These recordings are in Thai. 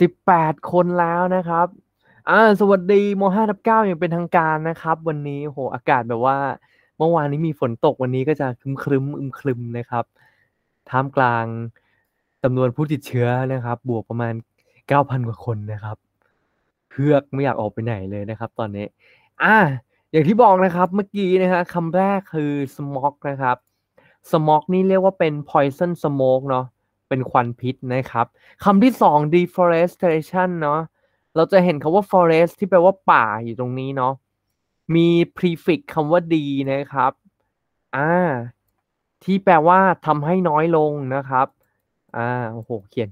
สิบแปดคนแล้วนะครับ อ่า สวัสดีโมห้าทับเก้าอย่างเป็นทางการนะครับ วันนี้โห อากาศแบบว่า เมื่อวานนี้มีฝนตกวันนี้ก็จะคึมครึมอึมครึมนะครับ ท่ามกลางจำนวนผู้ติดเชื้อนะครับ บวกประมาณเก้าพันกว่าคนนะครับ เพือก ไม่อยากออกไปไหนเลยนะครับ ตอนนี้ อ่า อย่างที่บอกนะครับเมื่อกี้นะครับคำแรกคือสม็อกนะครับ สม็อก นี่เรียกว่าเป็น poison smoke เนาะเป็นควันพิษนะครับคำที่สอง deforestation เนาะเราจะเห็นคำว่า forest ที่แปลว่าป่าอยู่ตรงนี้เนาะมี prefix คำว่า d นะครับอ่าที่แปลว่าทำให้น้อยลงนะครับอ่าโอ้โห เขียน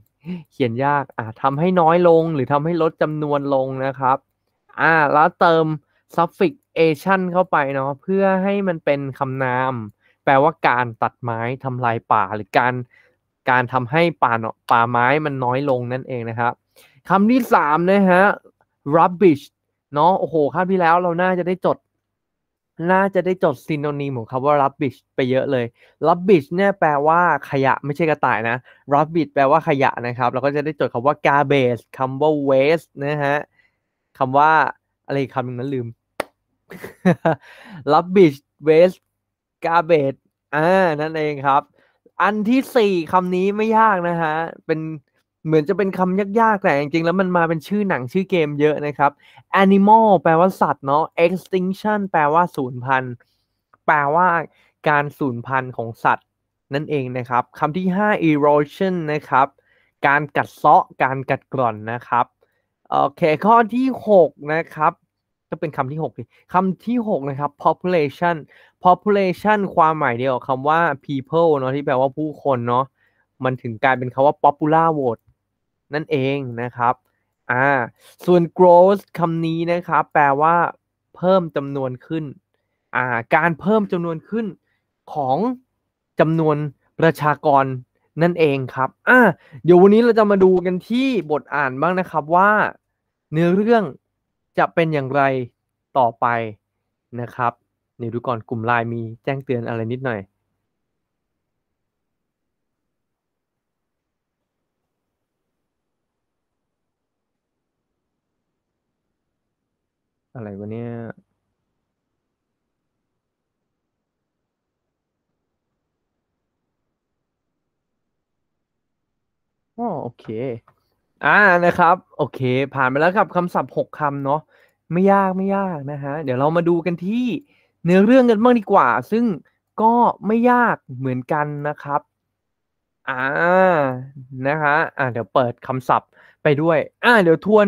เขียนยากอ่าทำให้น้อยลง หรือทำให้ลดจำนวนลงนะครับ อ่า แล้วเติม suffix ation เข้าไปเนาะเพื่อให้มันเป็นคำนาม แปลว่าการตัดไม้ทำลายป่าหรือการการทำให้ป่าป่าไม้มันน้อยลงนั่นเองนะครับคำที่สามนะฮะ rubbish เนาะโอ้โหครั้ที่แล้วเราน่าจะได้จด น่าจะได้จดซินโนนีมของคำว่า rubbish ไปเยอะเลย rubbish เนี่ย แปลว่าขยะไม่ใช่กระต่ายนะ rubbish แปลว่าขยะนะครับ เราก็จะได้จดคำว่า garbage คำว่า waste นะฮะคำว่า อะไรคำหนึ่งนั้นลืม rubbish waste garbage อ่านั่นเองครับอันที่สี่คำนี้ไม่ยากนะฮะเป็นเหมือนจะเป็นคำยากๆ แต่จริงๆแล้วมันมาเป็นชื่อหนังชื่อเกมเยอะนะครับ animal แปลว่าสัตว์เนาะ extinction แปลว่าสูญพันธ์แปลว่าการสูญพันธ์ของสัตว์ นั่นเองนะครับคำที่5 erosion นะครับ การกัดเซาะการกัดกร่อนนะครับโอเคข้อที่ 6 นะครับก็เป็นคำที่6คำที่ 6 นะครับ population population ความหมายเดียวคำว่า people เนาะที่แปลว่าผู้คนเนาะมันถึงกลายเป็นคำว่า popular vote นั่นเองนะครับ อ่า ส่วน growth คำนี้นะครับ แปลว่าเพิ่มจำนวนขึ้น อ่า การเพิ่มจำนวนขึ้นของจำนวนประชากรนั่นเองครับอ่าเดี๋ยววันนี้เราจะมาดูกันที่บทอ่านบ้างนะครับว่า เนื้อเรื่องจะเป็นอย่างไรต่อไปนะครับนี่ดูก่อน กลุ่มไลน์มีแจ้งเตือนอะไรนิดหน่อย อะไรวะเนี่ยโอเค อ่านะครับ โอเค ผ่านไปแล้วครับ คำศัพท์หกคำเนาะไม่ยากไม่ยากนะฮะ เดี๋ยวเรามาดูกันที่เนื้อเรื่องกันบ้างดีกว่าซึ่งก็ไม่ยากเหมือนกันนะครับ อ่า นะคะอ่าเดี๋ยวเปิดคำศัพท์ไปด้วย อ่าเดี๋ยวทวน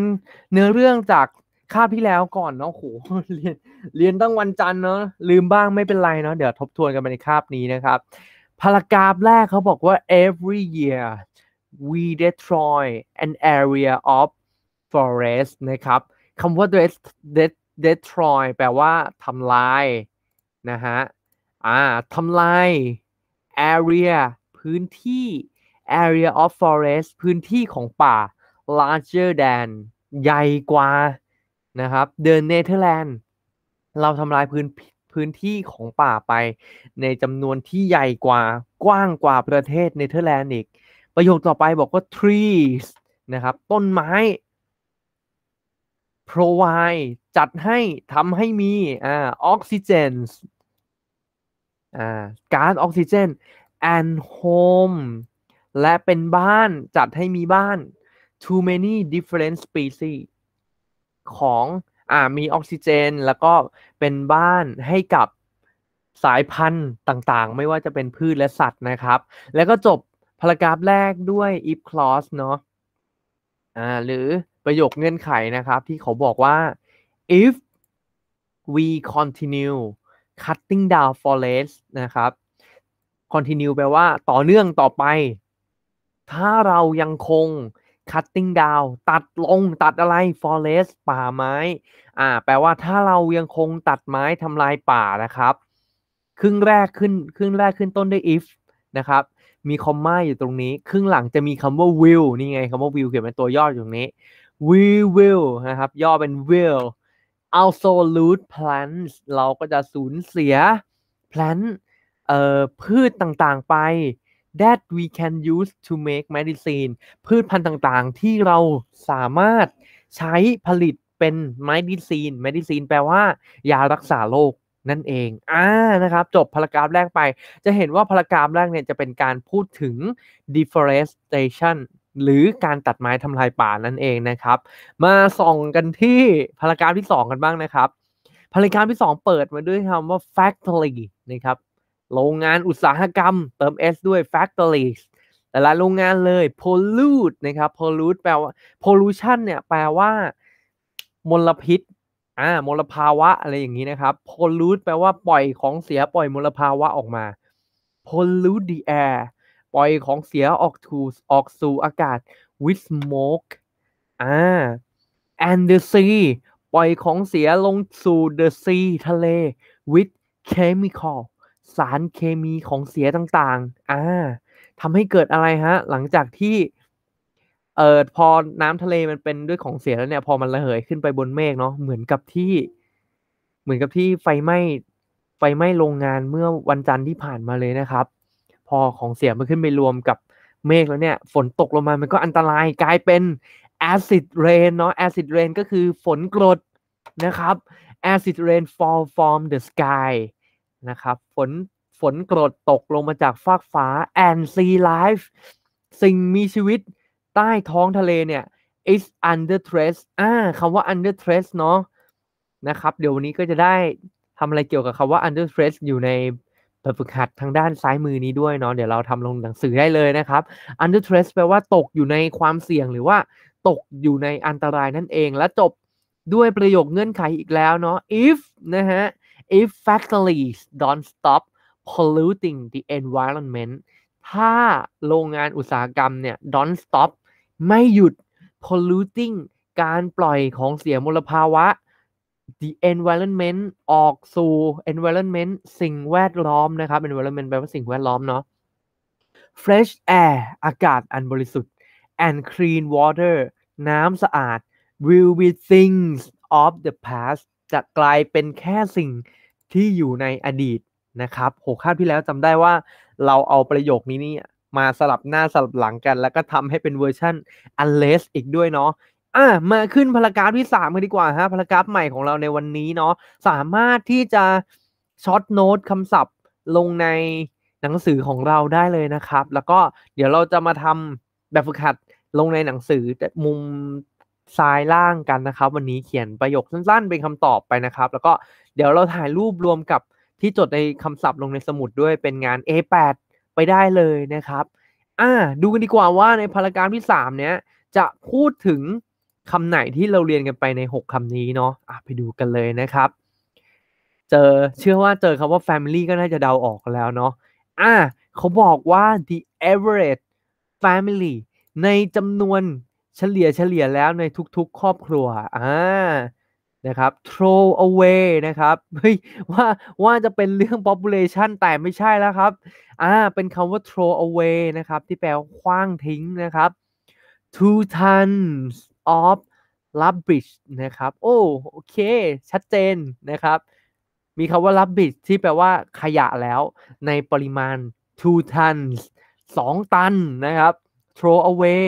เนื้อเรื่องจากคาบที่แล้วก่อนเนาะโห เรียนเรียนตั้งวันจันทร์เนาะลืมบ้างไม่เป็นไรเนาะเดี๋ยวทบทวนกันไปในคาบนี้นะครับ พารากราฟแรกเขาบอกว่า every year we destroy an area of forest นะครับคำว่า destroy destroy แปลว่าทำลาย นะฮะ อ่า ทำลาย area พื้นที่ area of forest พื้นที่ของป่า larger than ใหญ่กว่า นะครับ the n e t h e r l a n d ์เราทำลายพื้นพื้นที่ของป่าไป ในจำนวนที่ใหญ่กว่ากว้างกว่าประเทศเนเธอร์แลนด์อีกประโยคต่อไปบอกว่า trees นะครับ ต้นไม้ provide จัดให้ทำให้มีอ่ากซิเจนอ่าการออกซิเจน and home และเป็นบ้านจัดให้มีบ้าน too many different species ของอ่ามีออกซิเจนแล้วก็เป็นบ้านให้กับสายพันธุ์ต่างๆ ไม่ว่าจะเป็นพืชและสัตว์นะครับ แล้วก็จบพารากราฟแรกด้วย if clause เนาะอ่าหรือประโยคเงื่อนไขนะครับ ที่เขาบอกว่า if we continue cutting down forest นะครับ continue แปลว่าต่อเนื่องต่อไป ถ้าเรายังคง cutting down ตัดลงตัดอะไร forest ป่าไม้อ่าแปลว่าถ้าเรายังคงตัดไม้ทำลายป่านะครับ ครึ่งแรกขึ้น ครึ่งแรกขึ้นต้นด้วย if นะครับ มีคอมมาอยู่ตรงนี้ ครึ่งหลังจะมีคำว่า will นี่ไงคำว่า will เขียนเป็นตัวย่ออยู่ตรงนี้ we will นะครับย่อเป็น will also lose plants เราก็จะสูญเสีย plant เอ่อพืชต่างๆไป that we can use to make medicine พืชพันธุ์ต่างๆที่เราสามารถใช้ผลิตเป็น medicine medicine แปลว่า ยารักษาโรคนั่นเองอ่านะครับจบพารากราฟแรกไป จะเห็นว่าพารากราฟแรกเนี่ยจะเป็นการพูดถึง deforestation หรือการตัดไม้ทำลายป่านั่นเองนะครับ มาส่องกันที่พารากรารที่ 2 กันบ้างนะครับพารากรารที่ 2 เปิดมาด้วยคำว่า factory นะครับโรงงานอุตสาหกรรมเติม s ด้วย factories แต่ละโรงงานเลย pollute นะครับ pollute แปลว่า pollution เนี่ยแปลว่ามลพิษอ่ามลภาวะอะไรอย่างนี้นะครับ pollute แปลว่าปล่อยของเสียปล่อยมลภาวะออกมา pollute the air ปล่อยของเสียออกถูออกสู่อากาศ with smoke อ่า and the sea ปล่อยของเสียลงสู่ the sea ทะเล with chemical สารเคมีของเสียต่างๆ อ่าทำให้เกิดอะไรฮะ หลังจากที่ เออพอน้ำทะเลมันเป็นด้วยของเสียแล้วเนี่ย พอมันระเหยขึ้นไปบนเมฆเนาะเหมือนกับที่เหมือนกับที่ไฟไหม้ไฟไหม้โรงงานเมื่อวันจันทร์ที่ผ่านมาเลยนะครับพอของเสียมันขึ้น ไป รวมกับเมฆแล้ว เนี่ย ฝนตก ลง มามันก็อันตรายกลายเป็น acid rain เนาะ acid rain ก็คือฝนกรดนะครับ acid rain fall from the sky นะ ครับ ฝน ฝนกรดตกลงมาจากฟากฟ้า and sea life สิ่งมีชีวิตใต้ท้องทะเลเนี่ย is under stress อ่าคำว่า under stress เนาะนะ ครับ เดี๋ยววันนี้ก็จะได้ทำอะไรเกี่ยวกับคำว่า under stress อยู่ในฝึกหัดทางด้านซ้ายมือนี้ด้วยเนาะเดี๋ยวเราทำลงหนังสือได้เลยนะครับ under stress แปลว่าตกอยู่ในความเสี่ยงหรือว่าตกอยู่ในอันตรายนั่นเอง และจบด้วยประโยคเงื่อนไขอีกแล้วเนาะ if นะฮะ if factories don't stop polluting the environment ถ้าโรงงานอุตสาหกรรมเนี่ย don't stop ไม่หยุด polluting การปล่อยของเสียมลภาวะ the environment ออกสู่ environment สิ่งแวดล้อมนะครับ environment แปลว่าสิ่งแวดล้อมเนาะ fresh air อากาศอันบริสุทธิ์ and clean water น้ำสะอาด will be things of the past จะกลายเป็นแค่สิ่งที่อยู่ในอดีตนะครับโหคาที่แล้วจำได้ว่าเราเอาประโยคนี้นี่มาสลับหน้าสลับหลังกัน แล้วก็ทำให้เป็นเวอร์ชัน unless อีกด้วยเนาะอ่ะมาขึ้นพารากราฟที่3กันดีกว่าฮะพารากราฟใหม่ของเราในวันนี้เนาะสามารถที่จะช็อตโน้ตคำศัพท์ลงในหนังสือของเราได้เลยนะครับแล้วก็เดี๋ยวเราจะมาทำแบบฝึกหัดลงในหนังสือมุมซ้ายล่างกันนะครับวันนี้เขียนประโยคสั้น ๆเป็นคำตอบไปนะครับ แล้วก็เดี๋ยวเราถ่ายรูปรวมกับที่จดในคำศัพท์ลงในสมุดด้วยเป็นงาน A8 ไปได้เลยนะครับ อ่าดูกันดีกว่าว่าในพารากราฟที่ 3 เนี้ยจะพูดถึงคำไหนที่เราเรียนกันไปใน 6 คำนี้เนาะะไปดูกันเลยนะครับ เจอเชื่อว่าเจอคำว่า family ก็น่าจะเดาออกแล้วเนาะ อ่ะเขาบอกว่า the average family ในจำนวนเฉลี่ยเฉลี่ยแล้วในทุกๆ ครอบครัว อ่า นะครับ throw away นะครับเฮ้ยว่าว่าจะเป็นเรื่อง population แต่ไม่ใช่แล้วครับ อ่า เป็นคำว่า throw away นะครับ ที่แปลว่าคว้างทิ้งนะครับ two tons of Rubbish นะครับ โอ้ โอเค ชัดเจนนะครับ มีคำว่า Rubbish ที่แปลว่าขยะแล้ว ในปริมาณ two tons 2ตันนะครับ throw away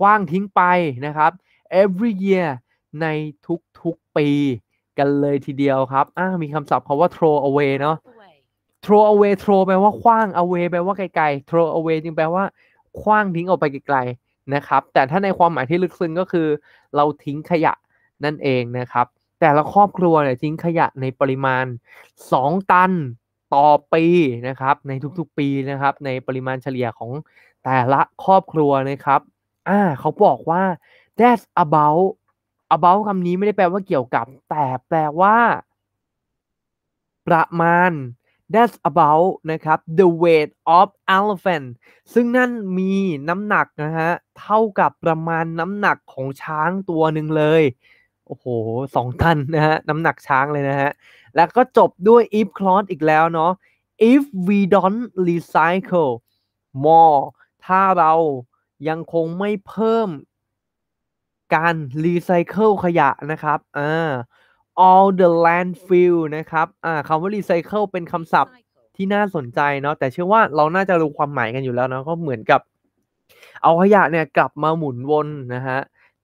กว้างทิ้งไปนะครับ every year ในทุก ๆ ปีกันเลยทีเดียวครับอามีคำศัพท์คาว่า throw away เนาะ throw away throw แปลว่าคว้าง away แปลว่าไกล ๆ throw away จึงแปลว่าคว้างทิ้งออกไปไกลๆนะครับแต่ถ้าในความหมายที่ลึกซึ้งก็คือ เราทิ้งขยะนั่นเองนะครับ แต่ละครอบครัวเนี่ยทิ้งขยะในปริมาณ 2 ตันต่อปีนะครับ ในทุกๆปีนะครับ ในปริมาณเฉลี่ยของแต่ละครอบครัวนะครับ อ่า เขาบอกว่า that's about about คำนี้ไม่ได้แปลว่าเกี่ยวกับ แต่แปลว่า ประมาณ that's about นะครับ the weight of elephant ซึ่งนั่นมีน้ำหนักนะฮะ เท่ากับประมาณน้ำหนักของช้างตัวหนึ่งเลย โอ้โหสองตันนะฮะ น้ำหนักช้างเลยนะฮะ แล้วก็จบด้วย if clause อีกแล้วเนาะ if we don't recycle more ถ้าเรายังคงไม่เพิ่ม การรีไซเคิลขยะนะครับอ่า all the landfill นะครับอ่าคำว่า recycle เป็นคำศัพท์ที่น่าสนใจเนาะ แต่เชื่อว่าเราน่าจะรู้ความหมายกันอยู่แล้วเนาะ ก็เหมือนกับเอาขยะเนี่ยกลับมาหมุนวนนะฮะ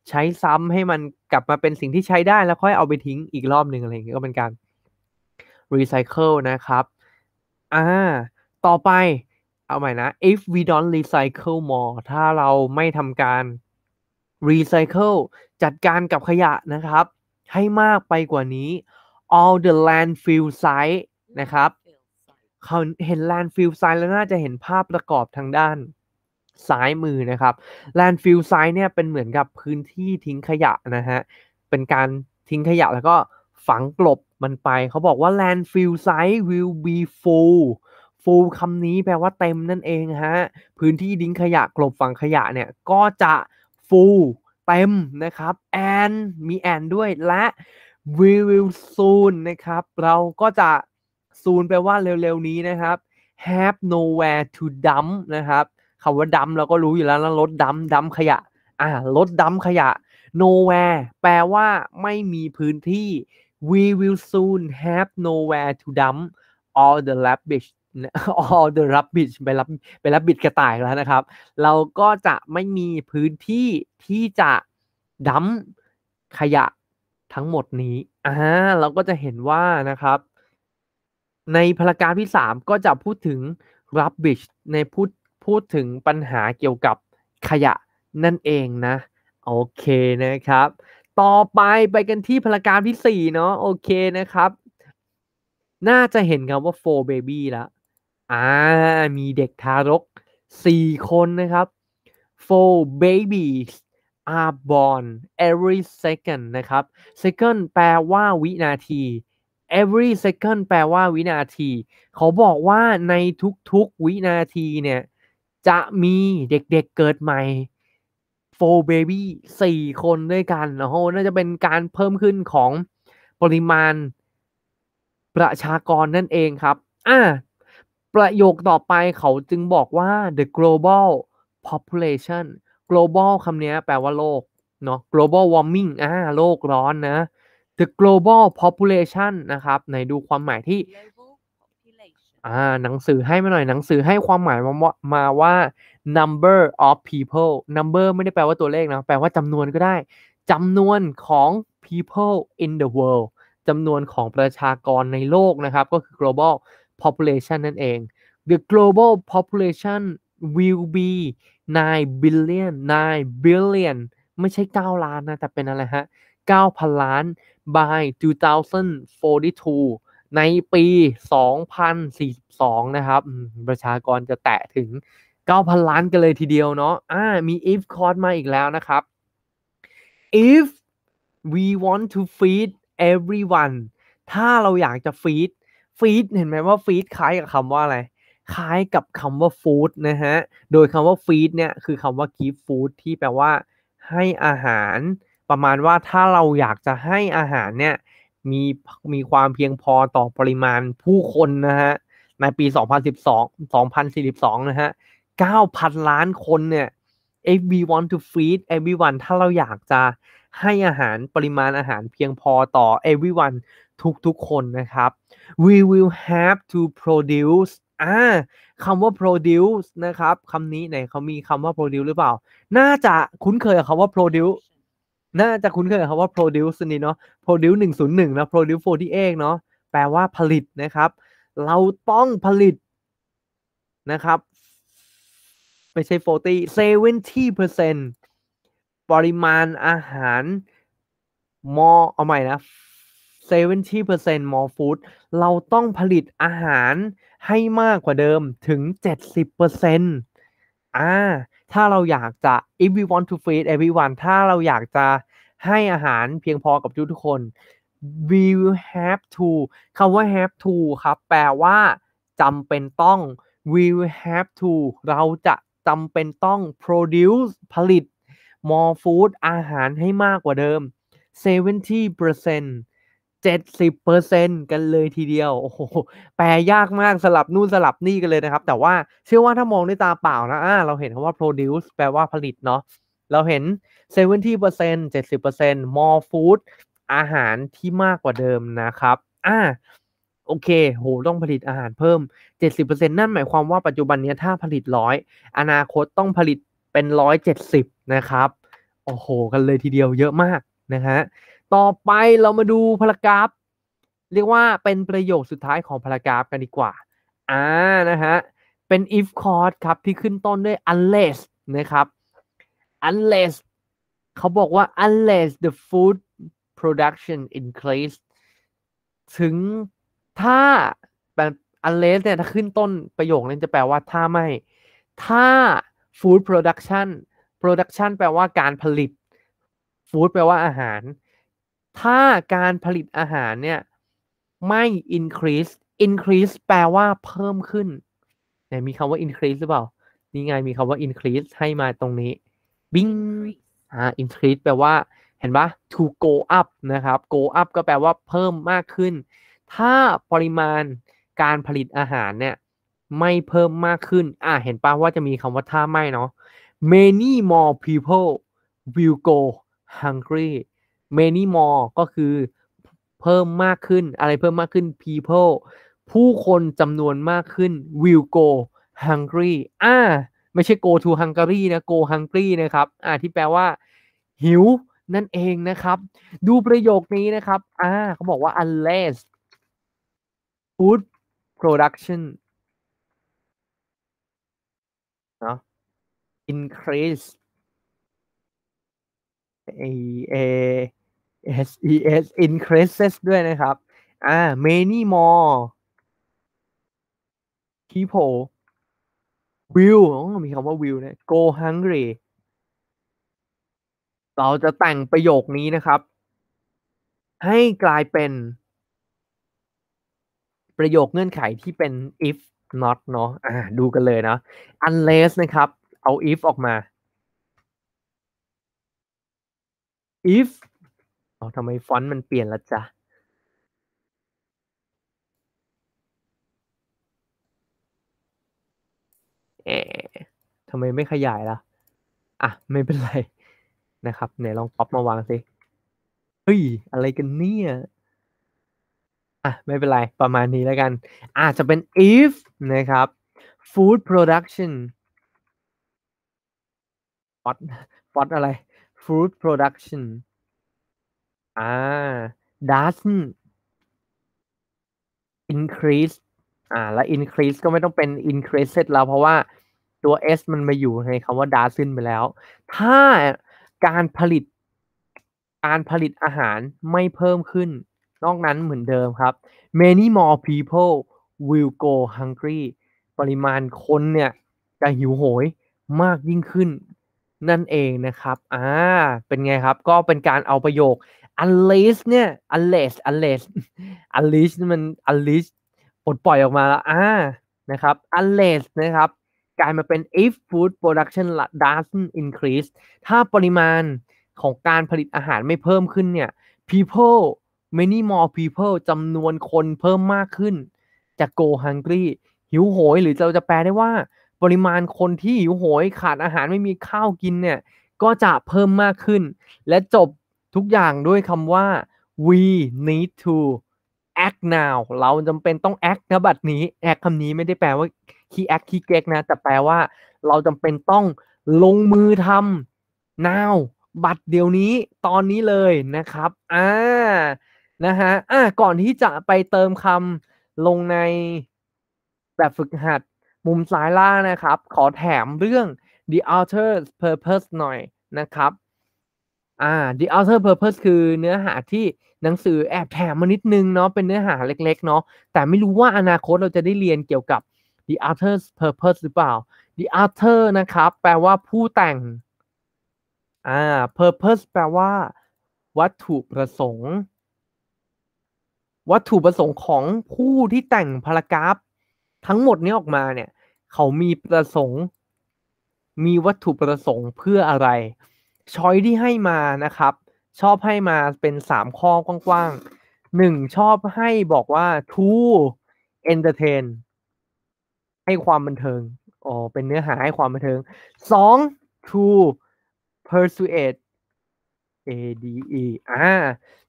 ใช้ซ้ำให้มันกลับมาเป็นสิ่งที่ใช้ได้ แล้วค่อยเอาไปทิ้งอีกรอบหนึ่งอะไรอย่างเงี้ย ก็เป็นการรีไซเคิลนะครับอ่าต่อไปเอาใหม่นะ if we don't recycle more ถ้าเราไม่ทำการ recycle จัดการกับขยะนะครับให้มากไปกว่านี้ all the landfill site นะครับ เขาเห็น landfill site แล้วน่าจะเห็นภาพประกอบทางด้าน ซ้ายมือนะครับ landfill site เนี่ยเป็นเหมือนกับพื้นที่ทิ้งขยะนะฮะ เป็นการทิ้งขยะแล้วก็ฝังกลบมันไป เขาบอกว่า landfill site will be full full คำนี้แปลว่าเต็มนั่นเองฮะ พื้นที่ดิ้งขยะกลบฝังขยะเนี่ยก็จะ full เต็ม นะครับ and มี and ด้วยและ we will soon นะครับ เราก็จะ soon แปลว่าเร็วๆนี้ นะครับ have nowhere to dump นะครับคำว่าดัมเราก็รู้ อยู่แล้วนะรถดัมดัมขยะ อ่ารถดัมขยะ nowhere แปลว่าไม่มีพื้นที่ we will soon have nowhere to dump all the rubbish all the rabbit ไปรับไปรับบิดกระต่ายแล้วนะครับ เราก็จะไม่มีพื้นที่ที่จะดั้มขยะทั้งหมดนี้อ่าเราก็จะเห็นว่านะครับ ในพารากราที่ 3 ก็จะพูดถึง rubbish ในพูดพูดถึงปัญหาเกี่ยวกับขยะนั่นเองนะ โอเคนะครับ ต่อไปไปกันที่พารากราที่4เนาะโอเคนะครับ น่าจะเห็นครับว่า 4 baby แล้วอ่า มีเด็กทารก 4 คนนะครับ four babies are born every second นะครับ second แปลว่าวินาที every second แปลว่าวินาที เขาบอกว่าในทุกๆวินาทีเนี่ย จะมีเด็กๆเเกิดใหม่ four baby สี่คนด้วยกันโอ้โหน่าจะเป็นการเพิ่มขึ้นของปริมาณประชากรนั่นเองครับ อ่าประโยคต่อไปเขาจึงบอกว่า the global population global คำนี้แปลว่าโลก เนาะ global warming อ่าโลกร้อนนะ the global population นะครับไหนดูความหมายที่อ่าหนังสือให้มาหน่อยหนังสือให้ความหมายมามาว่า number of people number ไม่ได้แปลว่าตัวเลขนะแปลว่าจำนวนก็ได้จำนวนของ people in the world จำนวนของประชากรในโลกนะครับก็คือ global population นั่นเอง the global population will be 9 billion 9 billion ไม่ใช่ 9 ล้านนะ แต่เป็นอะไรฮะ9,000ล้าน by 2042 ในปี 2042 นะครับ ประชากรจะแตะถึง9,000ล้านกันเลยทีเดียวเนาะ อ่า มี if cost มาอีกแล้วนะครับ if we want to feed everyone ถ้าเราอยากจะฟีดฟีดเห็นไหมว่าฟีดคล้ายกับคำว่าอะไรคล้ายกับคำว่าฟู้ดนะฮะโดยคำว่าฟีดเนี่ยคือคำว่ากีฟฟู้ดที่แปลว่าให้อาหาร ประมาณว่าถ้าเราอยากจะให้อาหารเนี่ยมีมีความเพียงพอต่อปริมาณผู้คนนะฮะในปี 2012 2042 นะฮะ9,000 ล้านคนเนี่ย if we want to feed everyone ถ้าเราอยากจะให้อาหารปริมาณอาหารเพียงพอต่อ everyone ทุกๆ คนนะครับ we will have to produce อ่าคำว่า produce นะครับคำนี้ไหนเขามีคำว่า produce หรือเปล่า น่าจะคุ้นเคยกับคำว่า produce น่าจะคุ้นเคยกับคำว่า produce นี่เนาะ produce 101 นะ produce 4งเนาะ แปลว่าผลิตนะครับ เราต้องผลิตนะครับ ไม่ใช่ 40 70%ปริมาณอาหารมอเอาใหม่ นะ 70% more food เราต้องผลิตอาหารให้มากกว่าเดิมถึง 70%อ่า ถ้าเราอยากจะ if we want to feed everyone ถ้าเราอยากจะให้อาหารเพียงพอกับทุกคน we will have to คำว่า have to ครับ แปลว่าจำเป็นต้อง we will have to เราจะจำเป็นต้อง produce ผลิต more food อาหารให้มากกว่าเดิม 70% 70%กันเลยทีเดียว โอ้โห แปลยากมากสลับ นู่นสลับนี่กันเลยนะครับ แต่ว่าเชื่อว่าถ้ามองด้วยตาเปล่านะ อ่า เราเห็นคำว่า produce แปลว่าผลิตเนาะ เราเห็น 70% 70% more food อาหารที่มากกว่าเดิมนะครับ อ่า โอเคโหต้องผลิตอาหารเพิ่ม 70%นั่นหมายความว่าปัจจุบันนี้ถ้าผลิตร้อย อนาคตต้องผลิตเป็นสิบนะครับ โอ้โห กันเลยทีเดียวเยอะมาก นะฮะ ต่อไปเรามาดูพารากราฟ เรียกว่าเป็นประโยคสุดท้ายของพารากราฟกันดีกว่า อ่า นะฮะ เป็น if clause ครับที่ขึ้นต้นด้วย unless นะครับ unless เขาบอกว่า unless the food production increase ถึงถ้าแบบ unless เนี่ย ถ้าขึ้นต้นประโยคนี้จะแปลว่าถ้าไม่ ถ้า food production production แปลว่าการผลิต food แปลว่าอาหาร ถ้าการผลิตอาหารเนี่ยไม่ increase increase แปลว่าเพิ่มขึ้นไหนมีคำว่า increase หรือเปล่า นี่ไงมีคำว่า increase ให้มาตรงนี้ บิ้งอ่า increase แปลว่า เห็นปะ to go up นะครับ go up ก็แปลว่าเพิ่มมากขึ้น ถ้าปริมาณการผลิตอาหารเนี่ยไม่เพิ่มมากขึ้น อ่า เห็นป่ว่าจะมีคำว่าถ้าไม่เนาะ many more people will go hungry many more ก็คือเพิ่มมากขึ้น อะไรเพิ่มมากขึ้น people ผู้คนจำนวนมากขึ้น will go hungry อ่า ไม่ใช่ go to Hungary นะ go hungry นะครับ อ่า ที่แปลว่า หิว นั่นเองนะครับ ดูประโยคนี้นะครับ อ่า เขาบอกว่า unless food production increase a s e s increases ด้วยนะครับ อ่า many more people will มีคำว่า will นะ go hungry เราจะแต่งประโยคนี้นะครับ ให้กลายเป็นประโยคเงื่อนไขที่เป็น if not เนาะะดูกันเลยนะ unless นะครับเอา if ออกมา if เอาทำไมฟอนต์มันเปลี่ยนละจ๊ะเอ๊ทำไมไม่ขยายล่ะ อ่ะ ไม่เป็นไร นะครับ ไหนลองป๊อปมาวางสิ เฮ้ย อะไรกันเนี่ย อ่ะ ไม่เป็นไร ประมาณนี้แล้วกัน อาจจะเป็น if นะครับ food production อตฟอตอะไร f u i t Production อ่า doesn't increase อ่า และ increase ก็ไม่ต้องเป็น increased แล้วเพราะว่าตัว s มันมาอยู่ในคำว่า doesn't ไปแล้ว ถ้าการผลิตการผลิตอาหารไม่เพิ่มขึ้น นอกนั้นเหมือนเดิมครับ many more people will go hungry ปริมาณคนเนี่ย จะหิวโหยมากยิ่งขึ้นนั่นเองนะครับ อ่า เป็นไงครับ ก็เป็นการเอาประโยค u n l e s s เนี่ย u n l e s s u n l e s s u n l e s s มัน u n l e s s ปลดปล่อยออกมาแล้วอ่า นะครับ unless นะครับ กลายมาเป็น if food production doesn't increase ถ้าปริมาณของการผลิตอาหารไม่เพิ่มขึ้นเนี่ย people many more people จำนวนคนเพิ่มมากขึ้น จะ go hungry หิวโหย หรือเราจะแปลได้ว่าปริมาณคนที่หิวโหยขาดอาหารไม่มีข้าวกินเนี่ย ก็จะเพิ่มมากขึ้น และจบทุกอย่างด้วยคำว่า we need to act now เราจำเป็นต้อง act นะบัดนี้ act คำนี้ไม่ได้แปลว่าคี้ act คี้เก๊กนะ แต่แปลว่า เราจำเป็นต้องลงมือทำ now บัดเดี๋ยวนี้ ตอนนี้เลยนะครับ อ่า นะฮะ อ่าก่อนที่จะไปเติมคำลงในแบบฝึกหัดมุมซ้ายล่างนะครับ ขอแถมเรื่อง the outer purpose หน่อยนะครับ อ่า the outer purpose คือเนื้อหาที่หนังสือแอบแถมมานิดนึงเนาะ เป็นเนื้อหาเล็กๆ เนาะ แต่ไม่รู้ว่าอนาคตเราจะได้เรียนเกี่ยวกับ the author purpose หรือเปล่า the author นะครับ แปลว่าผู้แต่ง อ่า purpose แปลว่าวัตถุประสงค์ วัตถุประสงค์ของผู้ที่แต่งพารากราฟทั้งหมดนี้ออกมาเนี่ยเขามีประสงค์ มีวัตถุประสงค์เพื่ออะไร ช้อยที่ให้มานะครับ ชอบให้มาเป็นสามข้อกว้างๆหนึ่งชอบให้บอกว่า to entertain ให้ความบันเทิงอ๋อเป็นเนื้อหาให้ความบันเทิงสอง to persuade A D E อ่า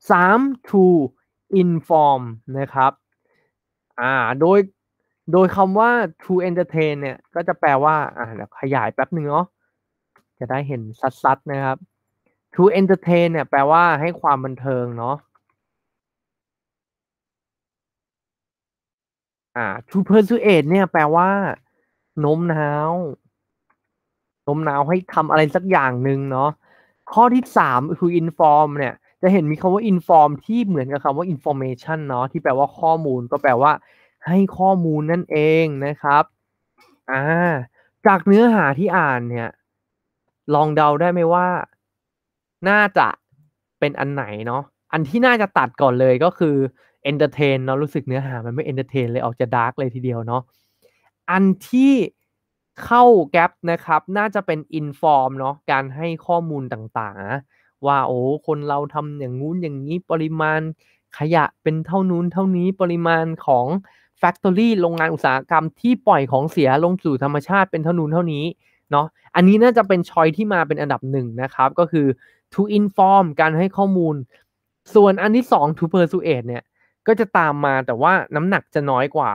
สาม to inform นะครับอ่าโดยโดยคำว่า to entertain เนี่ย ก็จะแปลว่าอ่าขยายแป๊บหนึ่งเนาะ จะได้เห็นซัดๆนะครับ to entertain เนี่ยแปลว่าให้ความบันเทิงเนาะอ่า to persuade เนี่ยแปลว่าโน้มน้าว โน้มน้าวให้ทำอะไรสักอย่างหนึ่งเนาะ ข้อที่สามคือ inform เนี่ยจะเห็นมีคำว่า inform ที่เหมือนกับคำว่า information เนาะที่แปลว่าข้อมูลก็แปลว่าให้ข้อมูลนั่นเองนะครับ อ่า จากเนื้อหาที่อ่านเนี่ย ลองเดาได้ไหมว่าน่าจะเป็นอันไหนเนาะอันที่น่าจะตัดก่อนเลยก็คือเอนเตอร์เทนเนาะรู้สึกเนื้อหามันไม่เอนเตอร์เทนเลยออกจะดาร์กเลยทีเดียวเนาะอันที่เข้าแกลบนะครับ น่าจะเป็นอินฟอร์มเนาะการให้ข้อมูลต่างๆ ว่าโอ้คนเราทำอย่างงู้นอย่างนี้ปริมาณขยะเป็นเท่านู้นเท่านี้ปริมาณของแฟคทอรี่โรงงานอุตสาหกรรมที่ปล่อยของเสียลงสู่ธรรมชาติเป็นเท่านู้นเท่านี้เนาะ อันนี้น่าจะเป็นชอยที่มาเป็นอันดับหนึ่งนะครับก็คือ to inform การให้ข้อมูล ส่วนอันที่ 2 to persuade เนี่ย ก็จะตามมาแต่ว่าน้ำหนักจะน้อยกว่า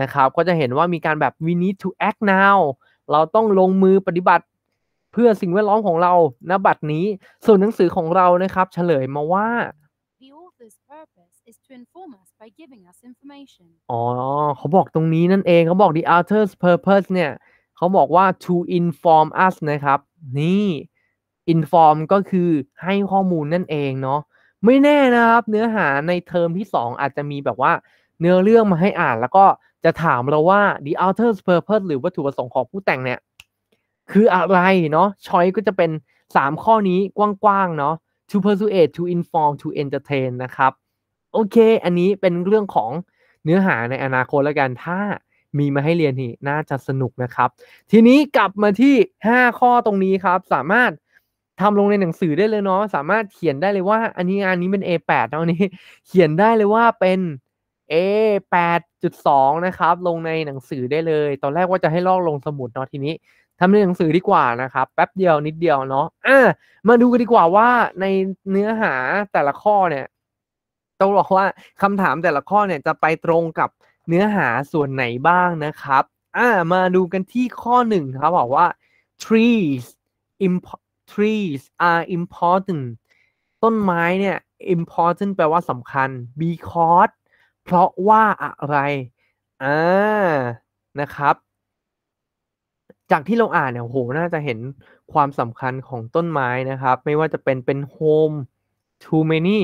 นะครับ ก็จะเห็นว่ามีการแบบ we need to act now เราต้องลงมือปฏิบัติ เพื่อสิ่งแวดล้อมของเราณบัดนี้ ส่วนหนังสือของเรา นะครับ เฉลยมาว่า t h e is to inform us by giving us information อ๋อ เขาบอกตรงนี้นั่นเอง เขาบอก the author's purpose เนี่ย เขาบอกว่า to inform us นะครับ นี่ inform ก็คือให้ข้อมูลนั่นเองเนาะ ไม่แน่นะครับ เนื้อหาในเทอมที่ 2 อาจจะมีแบบว่า เนื้อเรื่องมาให้อ่าน แล้วก็จะถามเราว่า the author's purpose หรือวัตถุประสงค์ของผู้แต่งเนี่ย คืออะไรเนาะชอยก็จะเป็น 3 ข้อนี้กว้างๆ เนาะ to persuade to inform to entertain นะครับโอเค อันนี้เป็นเรื่องของเนื้อหาในอนาคตแล้วกัน ถ้ามีมาให้เรียนนี่น่าจะสนุกนะครับ ทีนี้กลับมาที่ 5 ข้อตรงนี้ครับ สามารถทำลงในหนังสือได้เลยเนาะ สามารถเขียนได้เลยว่าอันนี้งานนี้เป็น A8 แนาะนี้ เขียนได้เลยว่าเป็น A8.2 นะครับ ลงในหนังสือได้เลย ตอนแรกว่าจะให้ลอกลงสมุดเนาะ ทีนี้ทำในหนังสือดีกว่านะครับ แป๊บเดียวนิดเดียวเนาะะมาดูกันดีกว่าว่าในเนื้อหาแต่ละข้อเนี่ยต้องบอกว่าคำถามแต่ละข้อเนี่ย จะไปตรงกับเนื้อหาส่วนไหนบ้างนะครับ อ่ามาดูกันที่ข้อหนึ่งครับ บอกว่า trees imp- trees are important ต้นไม้เนี่ย important แปลว่าสำคัญ because เพราะว่าอะไร อ่านะครับ จากที่เราอ่านเนี่ยโห น่าจะเห็นความสำคัญของต้นไม้นะครับ ไม่ว่าจะเป็นเป็น home to many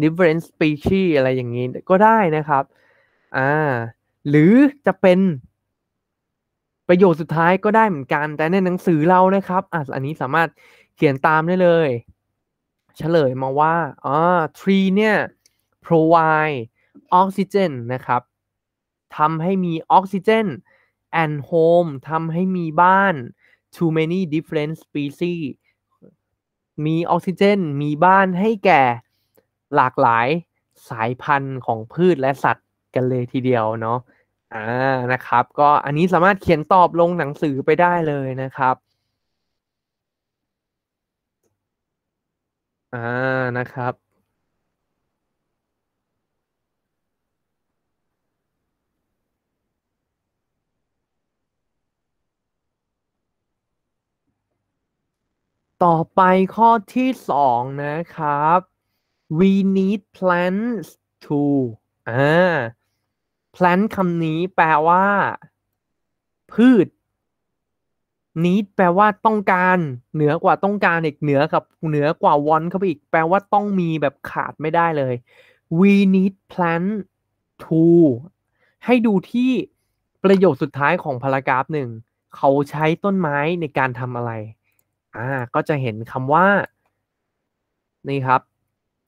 different species อะไรอย่างนี้ก็ได้นะครับอ่าหรือจะเป็นประโยชน์สุดท้ายก็ได้เหมือนกัน แต่ในหนังสือเรานะครับอ่ะอันนี้สามารถเขียนตามได้เลย เฉลยมาว่าอ๋อ tree เนี่ย provide oxygen นะครับทำให้มี oxygen and home ทำให้มีบ้าน too many different species มีออกซิเจน มีบ้านให้แก่หลากหลายสายพันธุ์ของพืชและสัตว์กันเลยทีเดียวเนาะอ่านะครับ ก็อันนี้สามารถเขียนตอบลงหนังสือไปได้เลยนะครับ อ่านะครับ ต่อไปข้อที่สองนะครับ we need plans to อ่า plant คำนี้แปลว่า พืช need แปลว่าต้องการ เหนือกว่าต้องการอีกเหนือกับเหนือกว่า want เข้าไปอีกแปลว่าต้องมีแบบขาดไม่ได้เลย we need plant to ให้ดูที่ประโยคสุดท้ายของพารากราฟหนึ่ง เขาใช้ต้นไม้ในการทำอะไร อ่า ก็จะเห็นคำว่า นี่ครับ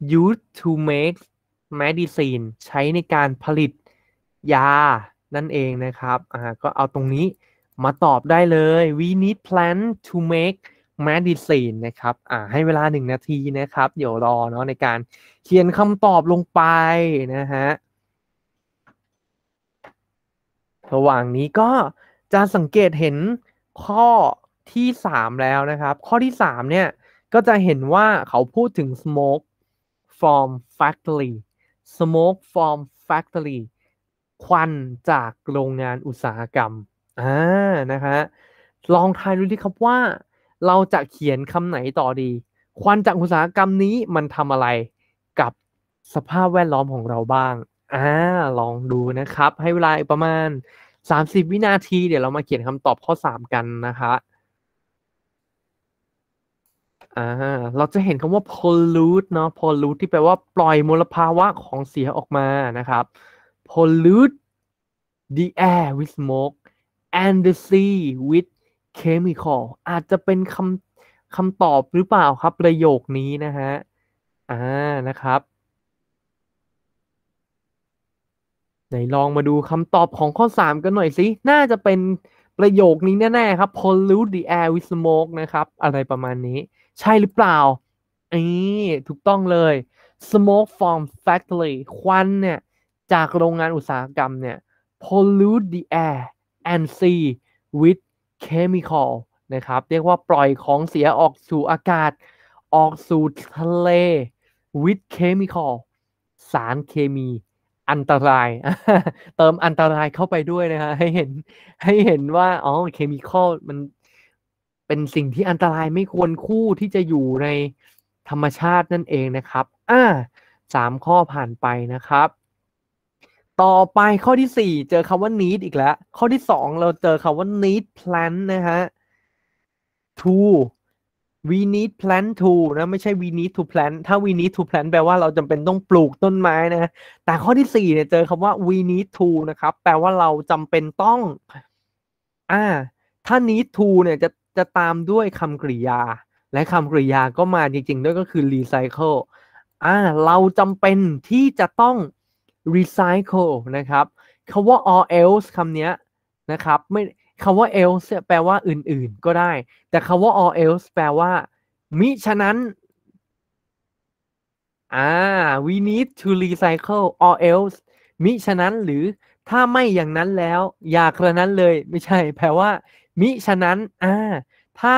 used to make medicine ใช้ในการผลิตยานั่นเองนะครับอ่าก็เอาตรงนี้มาตอบได้เลย we need plant to make medicine นะครับอ่าให้เวลาหนึ่งนาทีนะครับ เดี๋ยวรอเนาะในการเขียนคำตอบลงไปนะฮะระหว่างนี้ก็จะสังเกตเห็นข้อที่ 3 แล้วนะครับ ข้อที่ 3 เนี่ย ก็จะเห็นว่าเขาพูดถึง smoke from factory smoke from factory ควันจากโรงงานอุตสาหกรรม อ่า นะคะลองทายดูดิครับว่าเราจะเขียนคำไหนต่อดี ควันจากอุตสาหกรรมนี้มันทำอะไรกับสภาพแวดล้อมของเราบ้าง อ่า ลองดูนะครับ ให้เวลาประมาณ 30 วินาที เดี๋ยวเรามาเขียนคำตอบข้อ 3 กันนะคะอ่า เราจะเห็นคำว่า pollute เนาะ pollute ที่แปลว่าปล่อยมลภาวะของเสียออกมา นะครับ pollute the air with smoke and the sea with chemical อาจจะเป็นคำคำตอบหรือเปล่าครับประโยคนี้นะฮะ อ่า นะครับ ไหนลองมาดูคำตอบของข้อ 3 กันหน่อยสิ น่าจะเป็นประโยคนี้แน่ ๆ ครับ pollute the air with smoke นะครับ อะไรประมาณนี้ใช่หรือเปล่าอีถูกต้องเลย smoke from factory ควันเนี่ย จากโรงงานอุตสาหกรรมเนี่ย pollute the air and sea with chemical นะครับ เรียกว่าปล่อยของเสียออกสู่อากาศ ออกสู่ทะเล with chemical สารเคมีอันตราย เติมอันตรายเข้าไปด้วยนะฮะ ให้เห็นให้เห็นว่าอ๋อเคมีคอลมันเป็นสิ่งที่อันตรายไม่ควรคู่ที่จะอยู่ในธรรมชาตินั่นเองนะครับ อ่าสามข้อผ่านไปนะครับ ต่อไปข้อที่สี่เจอคำว่า need อีกแล้ว ข้อที่สองเราเจอคำว่า need p l a n นะฮะ to we need plant o นะไม่ใช่ we need to p l a n ถ้า we need to p l a n แปลว่าเราจำเป็นต้องปลูกต้นไม้นะ แต่ข้อที่สี่เนี่ยเจอคำว่า we need to นะครับ แปลว่าเราจำเป็นต้อง อ่า ถ้า need to เนี่ยจะจะตามด้วยคำกริยา และคำกริยาก็มาจริงๆ ด้วยก็คือรีไซเคิลอ่า เราจำเป็นที่จะต้องรีไซเคิลนะครับคาว่า all else คำนี้นะครับ ไม่คำว่า else แปลว่าอื่นๆ ก็ได้ แต่คำว่า all else แปลว่า มิฉะนั้น อ่า we need to recycle all else มิฉะนั้นหรือถ้าไม่อย่างนั้นแล้ว อย่ากระนั้นเลย ไม่ใช่ แปลว่ามิ ฉะนั้น อ่า ถ้า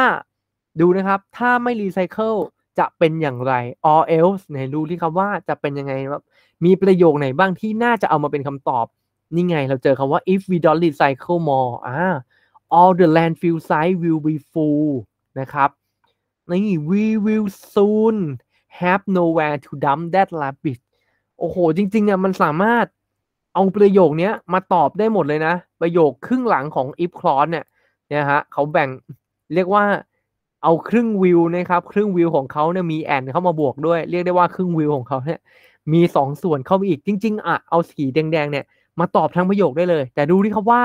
ดูนะครับถ้าไม่รีไซเคิลจะเป็นอย่างไร all else ไหนดูที่คำว่าจะเป็นยังไงครับมีประโยค ไหน บ้างที่น่าจะเอามาเป็นคำตอบ นี่ไง เราเจอคำว่า if we don't recycle more อ่า all the landfill site will be full นะครับนี่ we will soon have nowhere to dump that rubbish โอ้โห จริงๆอ่ะมันสามารถ เอาประโยคนี้มาตอบได้หมดเลยนะ ประโยค ครึ่ง หลังของ if clause เนี่ยเนี่ยฮะเขาแบ่งเรียกว่าเอาครึ่งวิวนะครับ ครึ่งวิวของเขาเนี่ยมีแอนเข้ามาบวกด้วยเรียกได้ว่าครึ่งวิวของเขาเนี่ยมี2สส่วนเข้ามาอีกจริงๆอ่ะเอาสีแดงๆเนี่ยมาตอบทั้งประโยคได้เลย แต่ดูที่ครับว่า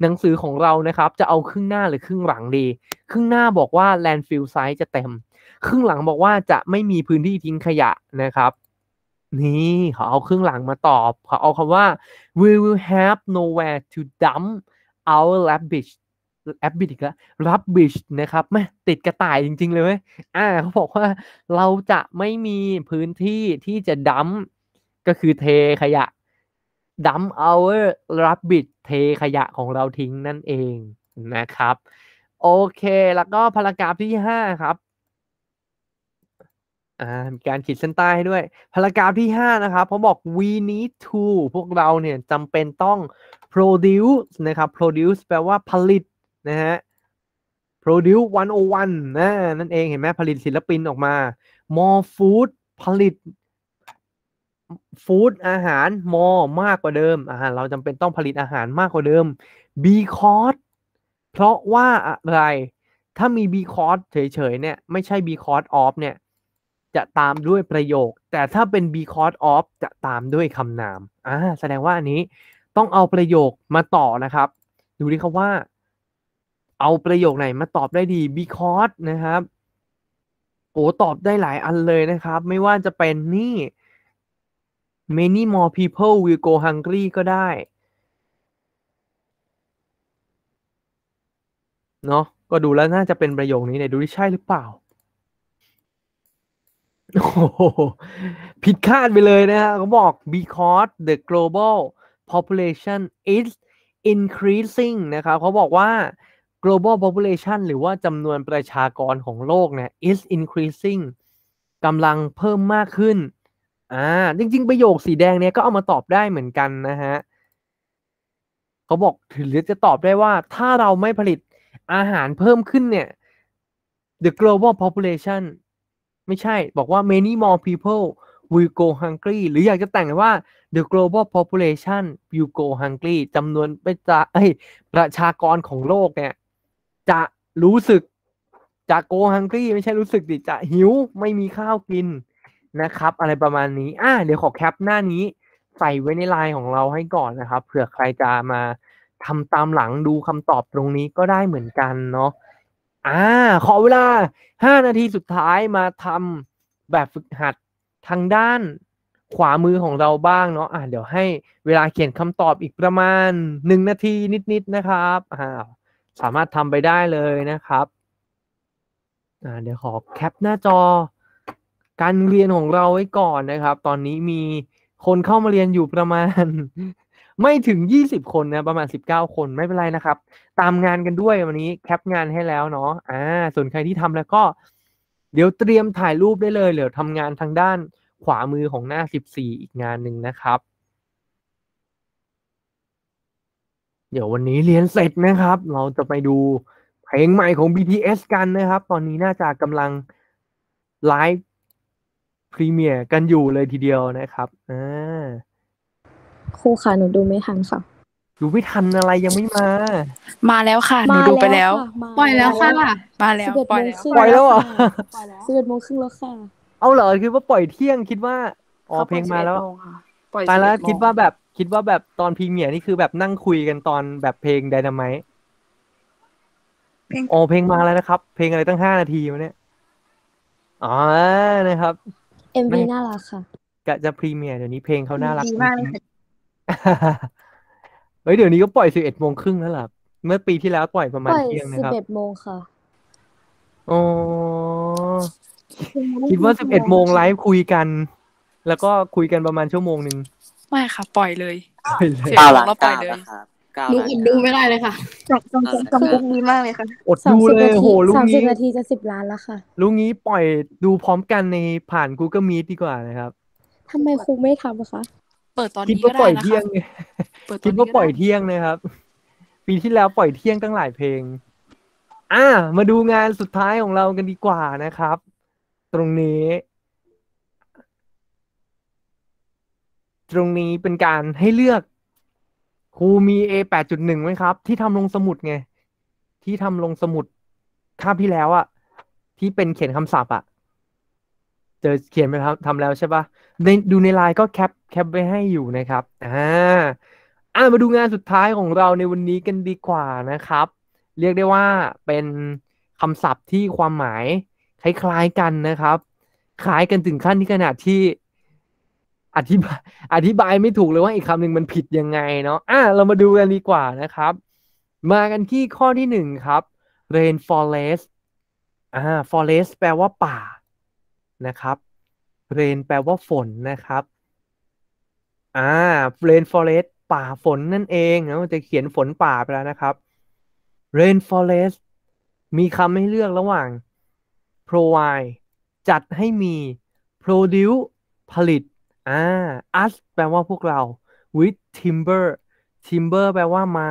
หนังสือของเรานะครับ จะเอาครึ่งหน้าหรือครึ่งหลังดี ครึ่งหน้าบอกว่า landfill size จะเต็ม ครึ่งหลังบอกว่าจะไม่มีพื้นที่ทิ้งขยะนะครับ นี่เขาเอาครึ่งหลังมาตอบเขาเอาคำว่า we will have nowhere to dump our rubbish แอปบิดอีกแล้วรับบิชนะครับแม่ติดกระต่ายจริง ๆ เลยอ่าเขาบอกว่าเราจะไม่มีพื้นที่ที่จะดัมก็คือเทขยะดัมเอาเวอร์รับบิดเทขยะของเราทิ้งนั่นเองนะครับโอเค แล้วก็พารงกราฟที่ 5 ครับอ่ามีการขีดเส้นใต้ให้ด้วยพารงกราฟที่ 5 นะครับ เขาบอก we need to พวกเราเนี่ยจำเป็นต้อง produce นะครับ produce แปลว่าผลิตนะฮะ Produce 101นะนั่นเองเห็นไหมผลิตศิลปินออกมา More Food ผลิตฟู้ดอาหารมอมากกว่าเดิมอาหารเราจำเป็นต้องผลิตอาหารมากกว่าเดิม B c o s เพราะว่าอะไรถ้ามี B c o s เฉยๆ เนี่ยไม่ใช่ B c o s of เนี่ย จะตามด้วยประโยค แต่ถ้าเป็น B c o s of จะตามด้วยคำนามอ่าแสดงว่าอันนี้ต้องเอาประโยคมาต่อนะครับ ดูดิครับว่าเอาประโยคไหนมาตอบได้ดี because นะครับโอ้ตอบได้หลายอันเลยนะครับ ไม่ว่าจะเป็นนี่ many more people will go hungry ก็ได้ เนาะก็ดูแล้วน่าจะเป็นประโยคนี้เนี่ยดูที่ใช่หรือเปล่าโอ้ผิดคาดไปเลยนะฮะเขาบอก because the global population is increasing นะครับเขาบอกว่า global population หรือว่าจำนวนประชากรของโลก เนี่ย is increasing กำลังเพิ่มมากขึ้น อ่า จริง ๆ ประโยคสีแดงเนี่ย ก็เอามาตอบได้เหมือนกันนะฮะ เขาบอกถึงจะตอบได้ว่าถ้าเราไม่ผลิตอาหารเพิ่มขึ้นเนี่ย the global population ไม่ใช่ บอกว่า many more people will go hungry หรืออยากจะแต่งว่า the global population will go hungry จำนวนประชากรของโลกเนี่ยจะรู้สึกจะโกฮังกี้ไม่ใช่รู้สึกดิจะหิวไม่มีข้าวกินนะครับ อะไรประมาณนี้ อ่า เดี๋ยวขอแคปหน้านี้ ใส่ไว้ในไลน์ของเราให้ก่อนนะครับ เผื่อใครจะมาทำตามหลังดูคำตอบตรงนี้ก็ได้เหมือนกันเนาะ อ่า ขอเวลาห้านาทีสุดท้ายมาทำแบบฝึกหัดทางด้านขวามือของเราบ้างเนาะ อ่า เดี๋ยวให้เวลาเขียนคำตอบอีกประมาณหนึ่งนาทีนิดๆนะครับ อ่าสามารถทำไปได้เลยนะครับ เดี๋ยวขอแคป หน้าจอ การเรียนของเราไว้ก่อนนะครับ ตอนนี้มีคนเข้ามาเรียนอยู่ประมาณ ไม่ถึง 20 คนนะ ประมาณ 19 คน ไม่เป็นไรนะครับ ตามงานกันด้วยวันนี้แคปงานให้แล้วเนาะอ่า ส่วนใครที่ทำแล้วก็ เดี๋ยวเตรียมถ่ายรูปได้เลยเดี๋ยวทำงานทางด้านขวามือของหน้า14อีกงานหนึ่งนะครับเดี๋ยววันนี้เรียนเสร็จนะครับ เราจะไปดูเพลงใหม่ของ BTS กันนะครับ ตอนนี้น่าจะกำลังไลฟ์พรีเมียร์กันอยู่เลยทีเดียวนะครับอ่าครูค่ะหนูดูไม่ทันค่ะดูไม่ทันอะไรยังไม่มา มาแล้วค่ะ หนูดูไปแล้วปล่อยแล้วค่ะมาแล้วปล่อยแล้วปล่อยแล้วเหรอสิบเอ็ดโมงครึ่งแล้วค่ะเอาเหรอคือว่าปล่อยเที่ยงคิดว่าอ๋อเพลงมาแล้ว่อยแล้วคิดว่าแบบคิดว่าแบบตอนพรีเมียร์นี่คือแบบนั่งคุยกันตอนแบบเพลง ไดนามายโอ เพลงมาแล้วนะครับ เพลงอะไรตั้งห้านาทีวะเนี่ย อ๋อ นะครับเอ็มวีน่ารักค่ะกะจะพรีเมียร์เดี๋ยวนี้เพลงเขาน่ารักมากเลยเฮ้ยเดี๋ยวนี้ก็ปล่อยสิบเอ็ดโมงครึ่งแล้วล่อเมื่อปีที่แล้วปล่อยประมาณเที่ยงนะครับสิบเอ็ดโมงค่ะโอ้คิดว่าสิบเอ็ดโมงไลฟ์คุยกัน แล้วก็คุยกันประมาณชั่วโมงหนึ่งไม่ค่ะปล่อยเลยเสียงเราปล่อยเลยหนูอดดูไม่ได้เลยค่ะจังจังจังลุกนี้มากเลยค่ะ อดดูเลยโหลุงนี้สามสิบนาทีจะสิบล้านแล้วค่ะลุงนี้ปล่อยดูพร้อมกันในผ่าน Google Meet ดีกว่านะครับทำไมครูไม่ทำคะ เปิดตอนนี้ก็ได้นะคะคิดว่าปล่อยเที่ยงคิดว่าปล่อยเที่ยงนะครับปีที่แล้วปล่อยเที่ยงตั้งหลายเพลงอ่า มาดูงานสุดท้ายของเรากันดีกว่านะครับ ตรงนี้ตรงนี้เป็นการให้เลือกครูมี A แปดจุดหนึ่งไหมครับที่ทำลงสมุดไงที่ทำลงสมุดคาบที่แล้วอะที่เป็นเขียนคำศัพท์อะเจอเขียนไปทำแล้วใช่ปะในดูในไลน์ก็แคปแคปไว้ให้อยู่นะครับอ่าอ่ามาดูงานสุดท้ายของเราในวันนี้กันดีกว่านะครับเรียกได้ว่าเป็นคำศัพท์ที่ความหมาย คล้ายๆ กันนะครับคล้ายกันถึงขั้นที่ขนาดที่อธิบาย อธิบายไม่ถูกเลยว่าอีกคำหนึ่งมันผิดยังไงเนาะ อ่ะ เรามาดูกันดีกว่านะครับ มากันที่ข้อที่หนึ่งครับ rain forest อ่า forest แปลว่าป่านะครับ rain แปลว่าฝนนะครับ อ่า rain forest ป่าฝนนั่นเองนะจะเขียนฝนป่าไปแล้วนะครับ rain forest มีคำให้เลือกระหว่าง provide จัดให้มี produce ผลิตอ่า us แปลว่าพวกเรา with timber timber แปลว่าไม้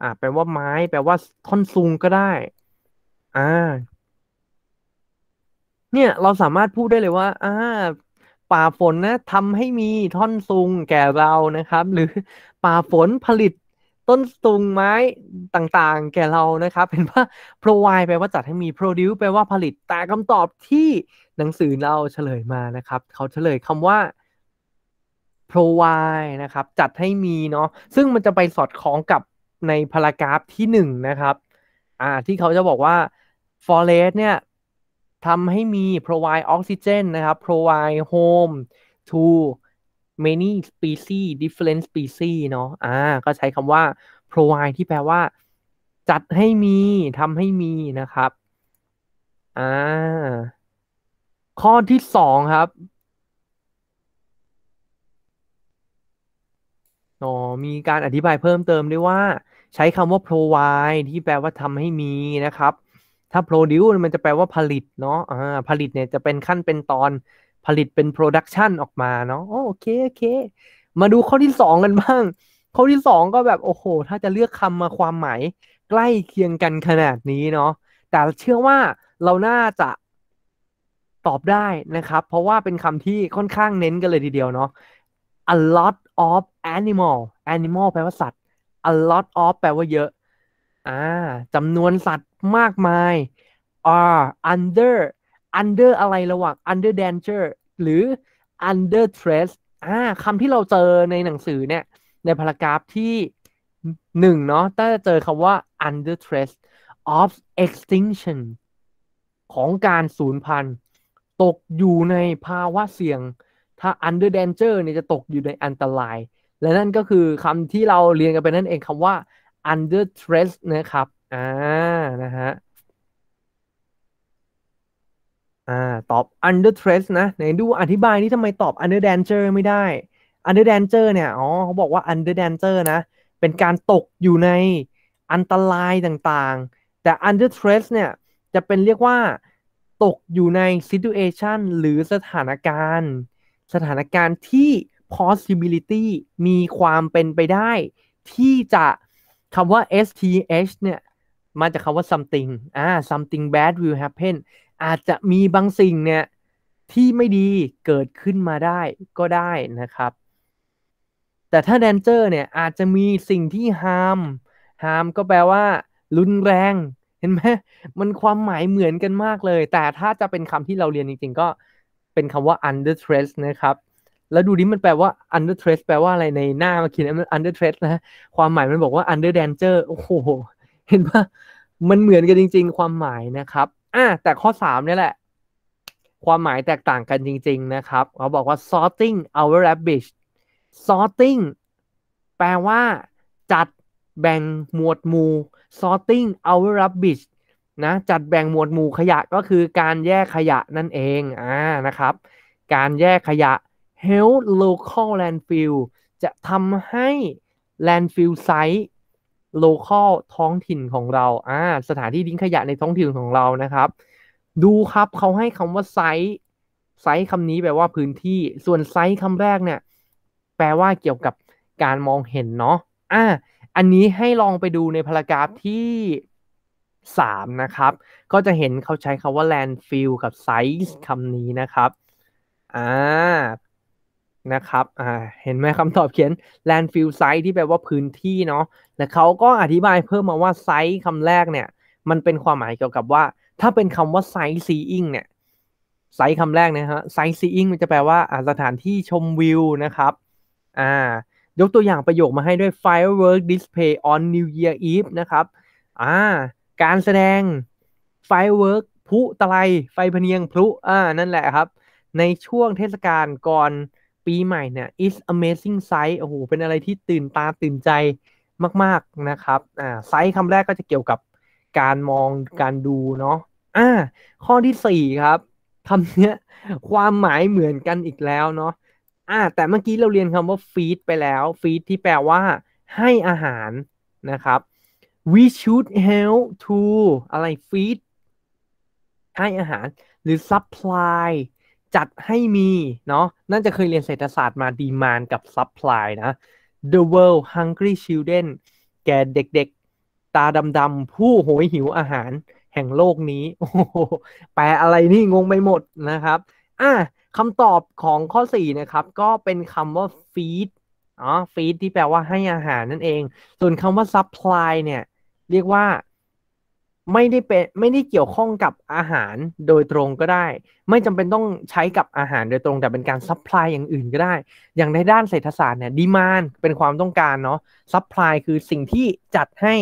อ่า แปลว่าไม้ แปลว่าท่อนซุงก็ได้ อ่า เนี่ย เราสามารถพูดได้เลยว่า อ่า ป่าฝน นะ ทำให้มีท่อนซุงแก่เรานะครับ หรือป่าฝนผลิตต้นตุงไม้ต่างๆ แก่ เรานะครับเป็นว่า provide แปลว่า จัด ให้มี produce แปลว่าผลิตแต่คำตอบที่หนังสือเราเฉลยมานะครับเขาเฉลยคำว่า provide นะครับจัดให้มีเนาะซึ่งมันจะไปสอดคล้องกับในพารากราฟที่1นะครับอ่าที่เขาจะบอกว่า forest เนี่ยทำให้มี provide oxygen นะครับ provide home to many species different species เนาะ อ่า ก็ใช้คำว่า provide ที่แปลว่า จัดให้มีทำให้มีนะครับ อ่า ข้อที่สองครับอ๋อมีการอธิบายเพิ่มเติมด้วยว่า ใช้คำว่า provide ที่แปลว่าทำให้มีนะครับ ถ้า produce มันจะแปลว่าผลิต เนาะะผลิตเนี่ยจะเป็นขั้นเป็นตอนผลิตเป็นโปรดักชันออกมาเนาะโอเค โอเค มาดูข้อที่สองกันบ้างข้อที่สองก็แบบ โอ้โห ถ้าจะเลือกคำมาความหมายใกล้เคียงกันขนาดนี้เนาะแต่เชื่อว่าเราน่าจะตอบได้นะครับ เพราะว่าเป็นคำที่ค่อนข้างเน้นกันเลยทีเดียวเนาะ a lot of animal animal แปลว่าสัตว์ a lot of แปลว่าเยอะอ่าจำนวนสัตว์มากมาย are under under อะไรระหว่าง under danger หรือ under stress อ่าคำที่เราเจอในหนังสือเนี่ยในพารากราฟที่หนึ่งเนาะถ้าเจอคำว่า under stress of extinction ของการสูญพันธุ์ตกอยู่ในภาวะเสี่ยง ถ้า under danger เนี่ยจะตกอยู่ในอันตราย และนั่นก็คือคำที่เราเรียนกันไปนั่นเองคำว่า under stress นะครับอ่านะฮะ่าตอบ under stress นะไหนดูอธิบายนี่ทำไมตอบ under danger ไม่ได้ under danger เนี่ย อ๋อ เขาบอกว่า under danger นะ เป็นการตกอยู่ในอันตรายต่างๆ แต่ under stress เนี่ย จะเป็นเรียกว่าตกอยู่ใน situation หรือสถานการณ์ สถานการณ์ที่ possibility มีความเป็นไปได้ ที่จะคำว่า sth เนี่ย มาจากคำว่า something อ่า something bad will happen อาจจะมีบางสิ่งเนี่ยที่ไม่ดีเกิดขึ้นมาได้ก็ได้นะครับ แต่ถ้าแดนเจอร์เนี่ยอาจจะมีสิ่งที่ฮามฮามก็แปลว่า รุนแรง เห็นไหมมันความหมายเหมือนกันมากเลย แต่ถ้าจะเป็นคำที่เราเรียนจริง ๆ ก็เป็นคำว่า under stress นะครับ แล้วดูดิมันแปลว่า under stress แปลว่าอะไรในหน้ามาเขียน under stress นะความหมายมันบอกว่า under danger โอ้โหเห็นปะมันเหมือนกันจริง ๆ ความหมายนะครับอ่ะแต่ข้อสามนี่แหละ ความหมายแตกต่างกันจริงๆนะครับ เขาบอกว่า sorting our rubbish sorting แปลว่าจัดแบ่งหมวดหมู่ sorting our rubbish นะจัดแบ่งหมวดหมู่ขยะก็คือการแยกขยะนั่นเองอ่านะครับ การแยกขยะ help local landfill จะทำให้ landfill site โลคอลท้องถิ่นของเราอ่าสถานที่ทิ้งขยะในท้องถิ่นของเรานะครับ ดูครับเขาให้คำว่าไซส์ไซส์คำนี้แปลว่าพื้นที่ ส่วนไซส์คำแรกเนี่ย แปลว่าเกี่ยวกับการมองเห็นเนาะอ่าอันนี้ให้ลองไปดูในพารากราฟที่ 3 นะครับ ก็จะเห็นเขาใช้คำว่า landfill กับไซส์คำนี้นะครับอ่านะครับ อ่า เห็นไหมคำตอบเขียน landfill site ที่แปลว่าพื้นที่เนาะ แลวเขาก็อธิบายเพิ่มมาว่า site คำแรกเนี่ย มันเป็นความหมายเกี่ยวกับว่า ถ้าเป็นคำว่า site seeing เนี่ย site คำแรกนะฮะ site seeing มันจะแปลว่า สถานที่ชมวิวนะครับ อ่า ยกตัวอย่างประโยคมาให้ด้วย firework display on New Year Eve นะครับ อ่า การแสดง firework พุตะไลไฟพเนียงพลุอ่า นั่นแหละครับ ในช่วงเทศกาลก่อนปีใหม่เนี่ย is amazing s i z e โอ้โห เป็นอะไรที่ตื่นตาตื่นใจมาก ๆ นะครับอ่าไซส์คำแรกก็จะเกี่ยวกับการมองการดูเนาะอ่าข้อที่สี่ครับ คำเนี้ยความหมายเหมือนกันอีกแล้วเนาะอ่าแต่เมื่อกี้เราเรียนคำว่า feed ไปแล้ว feed ที่แปลว่าให้อาหารนะครับ we should help to อะไร feed ให้อาหาร หรือ supply จัดให้มี เนาะน่าจะเคยเรียนเศรษฐศาสตร์มาดีมานกับซัพพลายนะ The World Hungry Children แก่เด็กๆ ตาดำๆ ผู้โหยหิวอาหารแห่งโลกนี้ โอ้แปลอะไรนี่งงไปหมดนะครับ อ่ะคำตอบของข้อ 4 นะครับก็เป็นคำว่า feed อ๋อ feed ที่แปลว่าให้อาหารนั่นเอง ส่วนคำว่า supply เนี่ย เรียกว่าไม่ได้เป็นไม่ได้เกี่ยวข้องกับอาหารโดยตรงก็ได้ ไม่จำเป็นต้องใช้กับอาหารโดยตรงแต่เป็นการซัพพลายอย่างอื่นก็ได้ อย่างในด้านเศรษฐศาสตร์เนี่ยดีมานเป็นความต้องการเนาะซัพพลายคือสิ่งที่จัดให้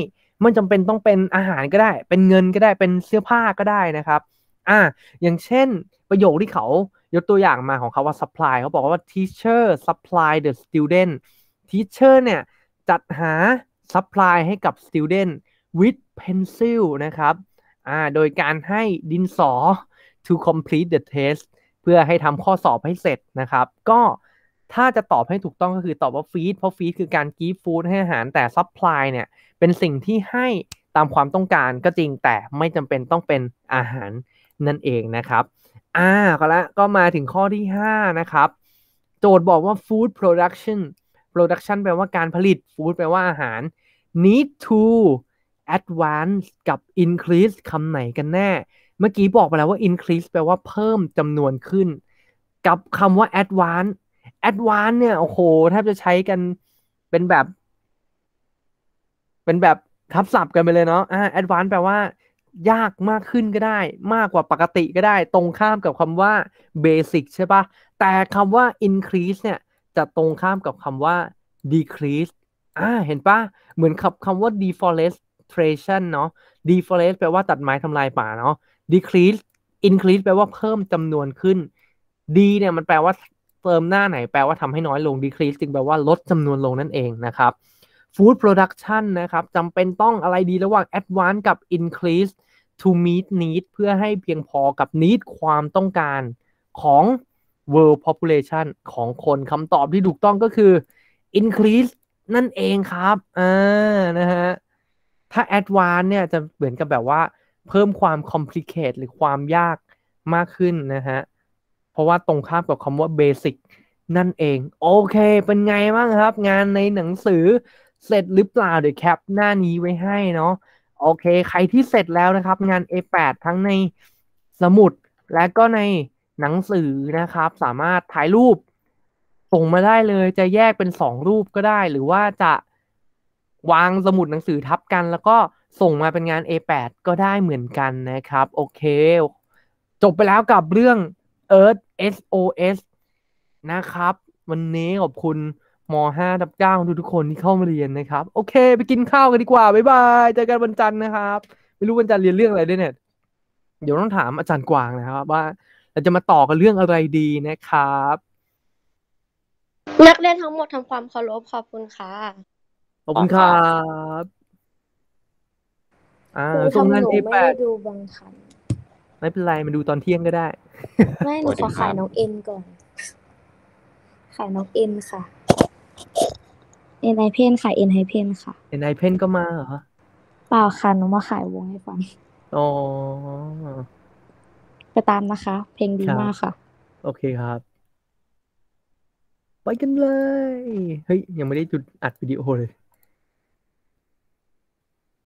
มันจำเป็นต้องเป็นอาหารก็ได้ เป็นเงินก็ได้เป็นเสื้อผ้าก็ได้นะครับอ่าอย่างเช่นประโยคที่เขา ยกตัวอย่างมาของเขาว่าซัพพลายเขาบอกว่า teacher supply the student teacher เนี่ยจัดหาซัพพลายให้กับ student with pencil นะครับ อ่า โดยการให้ดินสอ to complete the test เพื่อให้ทำข้อสอบให้เสร็จนะครับ ก็ถ้าจะตอบให้ถูกต้องก็คือตอบว่าฟีดเพราะฟีดคือการกีฟฟูดให้อาหารแต่ซัพพลายเนี่ยเป็นสิ่งที่ให้ตามความต้องการก็จริงแต่ไม่จำเป็นต้องเป็นอาหารนั่นเองนะครับ อ่าก็ละก็มาถึงข้อที่ 5 นะครับ โจทย์บอกว่า food production production แปลว่าการผลิต food แปลว่าอาหาร need to advance กับ increase คำไหนกันแน่ เมื่อกี้บอกไปแล้วว่า increase แปลว่าเพิ่มจำนวนขึ้น กับคำว่า advance advance เนี่ยโอ้โหแทบจะใช้กันเป็นแบบ เป็นแบบทับศัพท์กันไปเลยเนาะ advance แปลว่า ยากมากขึ้นก็ได้ มากกว่าปกติก็ได้ ตรงข้ามกับคำว่า basic ใช่ปะแต่คำว่า increase เนี่ย จะตรงข้ามกับคำว่า decrease อ่าเห็นปะเหมือนับคำว่า deforest deforestation เนาะ deforest แปลว่าตัดไม้ทำลายป่า เนาะ decrease increase แปลว่าเพิ่มจำนวนขึ้น d เนี่ยมันแปลว่า เติมหน้าไหน แปลว่าทำให้น้อยลง decrease จึงแปลว่าลดจำนวนลงนั่นเองนะครับ food production นะครับจำเป็นต้องอะไรดีระหว่าง advance กับ increase to meet need เพื่อให้เพียงพอกับ need ความต้องการของ world population ของคนคำตอบที่ถูกต้องก็คือ increase นั่นเองครับอ่านะฮะถ้าแอดวานเนี่ย จะเหมือนกับแบบว่าเพิ่มความคอมพลีเคทหรือความยากมากขึ้นนะฮะ เพราะว่าตรงข้ามกับคำว่าเบสิกนั่นเอง โอเค เป็นไงบ้างครับ งานในหนังสือเสร็จหรือเปล่า เดี๋ยวแคปหน้านี้ไว้ให้เนาะโอเค ใครที่เสร็จแล้วนะครับ งาน A8 ทั้งในสมุดและก็ในหนังสือนะครับ สามารถถ่ายรูปส่งมาได้เลยจะแยกเป็น 2 รูปก็ได้หรือว่าจะวางสมุดหนังสือทับกันแล้วก็ส่งมาเป็นงาน A8 ก็ได้เหมือนกันนะครับ โอเค จบไปแล้วกับเรื่อง Earth SOS นะครับ วันนี้ขอบคุณม5ดับ9ทุกทุกคนที่เข้ามาเรียนนะครับ โอเคไปกินข้าวกันดีกว่า บ๊ายบายเจอกันวันจันทร์นะครับ ไม่รู้วันจันทร์เรียนเรื่องอะไรด้วยเนี่ย เดี๋ยวต้องถามอาจารย์กวางนะครับ ว่าเราจะมาต่อกันเรื่องอะไรดีนะครับนักเรียนทั้งหมดทำความเคารพขอบคุณค่ะขอบคุณครับอ่าช่งั้นที่แปดดูบางคันไม่เป็นไรมาดูตอนเที่ยงก็ได้ ไม่หนูขอขายน้องเอ็นก่อน ขายน้องเอ็นค่ะเอ็นไอเพนขายเอ็นไอเพนค่ะ เอ็นไอเพนก็มาเหรอ เปล่าค่ะหนูมาขายวงให้ฟังอ๋อไปตามนะคะ เพลงดีมากค่ะ โอเคครับ ไปกันเลย เฮ้ยยังไม่ได้จุดอัดวิดีโอเลย